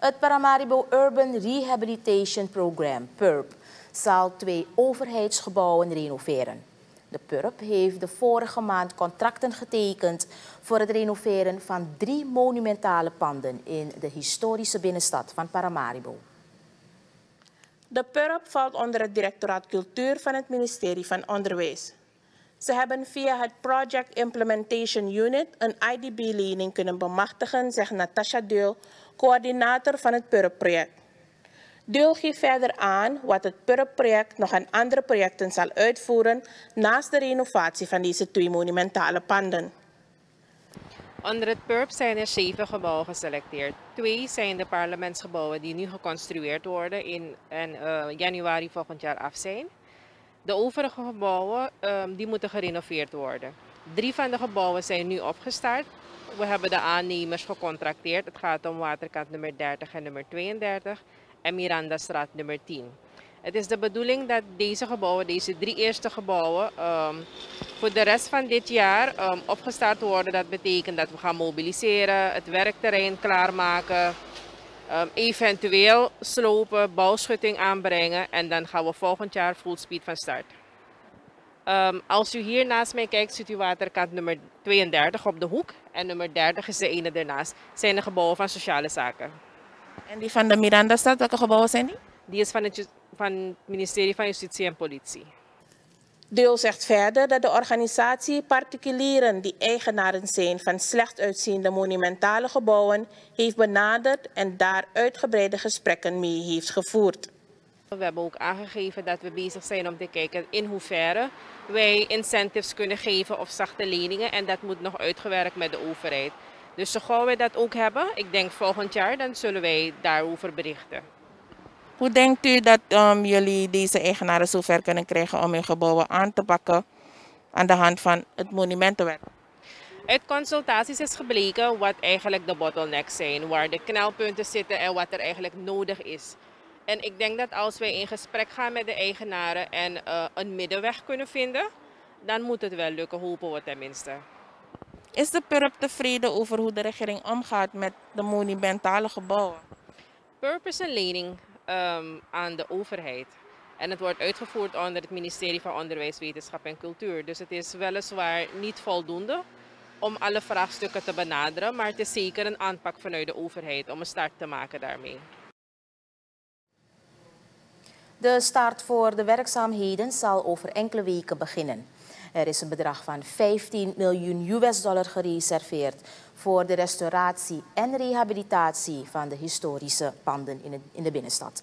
Het Paramaribo Urban Rehabilitation Program, PURP, zal twee overheidsgebouwen renoveren. De PURP heeft de vorige maand contracten getekend voor het renoveren van drie monumentale panden in de historische binnenstad van Paramaribo. De PURP valt onder het directoraat cultuur van het ministerie van Onderwijs. Ze hebben via het Project Implementation Unit een IDB-lening kunnen bemachtigen, zegt Natasha Deul, coördinator van het PURP-project. Deul geeft verder aan wat het PURP-project nog aan andere projecten zal uitvoeren naast de renovatie van deze twee monumentale panden. Onder het PURP zijn er zeven gebouwen geselecteerd. Twee zijn de parlementsgebouwen die nu geconstrueerd worden in, en eh, januari volgend jaar af zijn. De overige gebouwen ehm, die moeten gerenoveerd worden. Drie van de gebouwen zijn nu opgestart. We hebben de aannemers gecontracteerd. Het gaat om waterkant nummer 30 en nummer 32 en Miranda straat nummer 10. Het is de bedoeling dat deze gebouwen, deze drie eerste gebouwen, ehm, voor de rest van dit jaar ehm, opgestart worden. Dat betekent dat we gaan mobiliseren, het werkterrein klaarmaken, Ehm, eventueel slopen, bouwschutting aanbrengen en dan gaan we volgend jaar full speed van start. Ehm, als u hier naast mij kijkt, ziet u waterkant nummer 32 op de hoek en nummer 30 is de ene daarnaast. Zijn de gebouwen van sociale zaken. En die van de Miranda-stad, welke gebouwen zijn die? Die is van het, van het ministerie van Justitie en Politie. Deel zegt verder dat de organisatie particulieren die eigenaren zijn van slecht uitziende monumentale gebouwen heeft benaderd en daar uitgebreide gesprekken mee heeft gevoerd. We hebben ook aangegeven dat we bezig zijn om te kijken in hoeverre wij incentives kunnen geven of zachte leningen en dat moet nog uitgewerkt met de overheid. Dus zo gaan we dat ook hebben. Ik denk volgend jaar, dan zullen wij daarover berichten. Hoe denkt u dat ehm, jullie deze eigenaren zover kunnen krijgen om hun gebouwen aan te pakken aan de hand van het monumentenwet? Uit consultaties is gebleken wat eigenlijk de bottlenecks zijn, waar de knelpunten zitten en wat er eigenlijk nodig is. En ik denk dat als wij in gesprek gaan met de eigenaren en eh, een middenweg kunnen vinden, dan moet het wel lukken, hopen we tenminste. Is de PURP tevreden over hoe de regering omgaat met de monumentale gebouwen? Purpose en lening Ehm, aan de overheid. En het wordt uitgevoerd onder het ministerie van Onderwijs, Wetenschap en Cultuur. Dus het is weliswaar niet voldoende om alle vraagstukken te benaderen, maar het is zeker een aanpak vanuit de overheid om een start te maken daarmee. De start voor de werkzaamheden zal over enkele weken beginnen. Er is een bedrag van 15 miljoen US dollar gereserveerd voor de restauratie en rehabilitatie van de historische panden in de binnenstad.